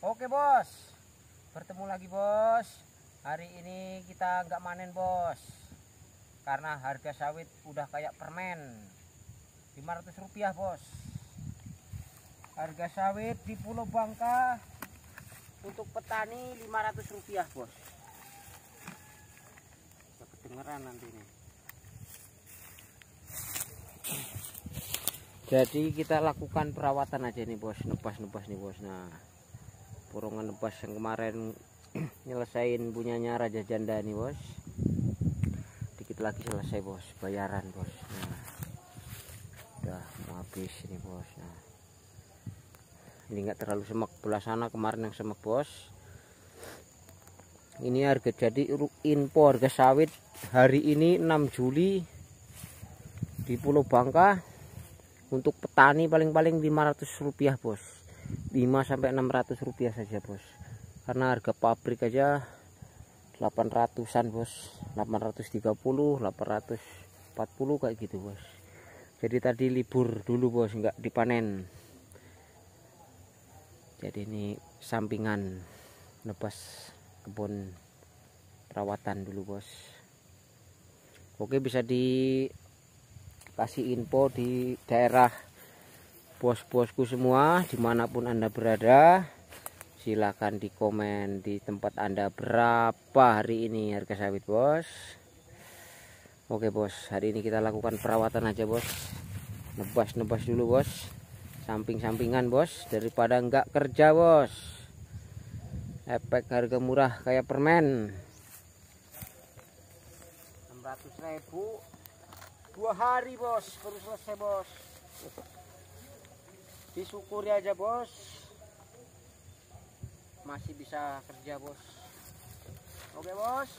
Oke bos, bertemu lagi bos. Hari ini kita nggak manen bos, karena harga sawit udah kayak permen, 500 rupiah bos. Harga sawit di Pulau Bangka untuk petani 500 rupiah bos. kedengeran nanti ini. Jadi kita lakukan perawatan aja nih bos, nebas-nebas nih bos. Nah porongan lepas yang kemarin nyelesain punyanya Raja Janda nih bos dikit lagi selesai bos bayaran bos nah, udah mau habis ini bos nah, ini nggak terlalu semak belah sana kemarin yang semak bos ini harga jadi info harga sawit hari ini 6 Juli di Pulau Bangka untuk petani paling-paling 500 rupiah bos 5 sampai 600 rupiah saja bos karena harga pabrik aja 800an bos 830 840 kayak gitu bos jadi tadi libur dulu bos nggak dipanen jadi ini sampingan lepas kebun perawatan dulu bos oke bisa dikasih info di daerah bos-bosku semua dimanapun anda berada silahkan di komen di tempat anda berapa hari ini harga sawit bos oke bos hari ini kita lakukan perawatan aja bos nebas-nebas dulu bos samping-sampingan bos daripada enggak kerja bos efek harga murah kayak permen 600 ribu dua hari bos baru selesai bos disyukuri aja bos masih bisa kerja bos oke bos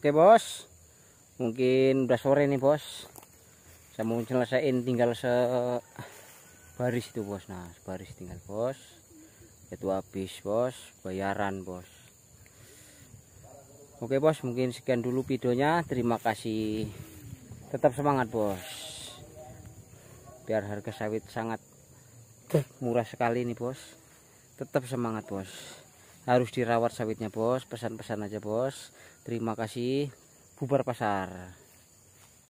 Oke bos Mungkin udah sore nih bos Saya mau selesaiin tinggal sebaris itu bos Nah sebaris tinggal bos Itu habis bos Bayaran bos Oke bos mungkin sekian dulu videonya Terima kasih Tetap semangat bos Biar harga sawit sangat murah sekali nih bos Tetap semangat bos harus dirawat sawitnya bos pesan-pesan aja bos terima kasih bubar pasar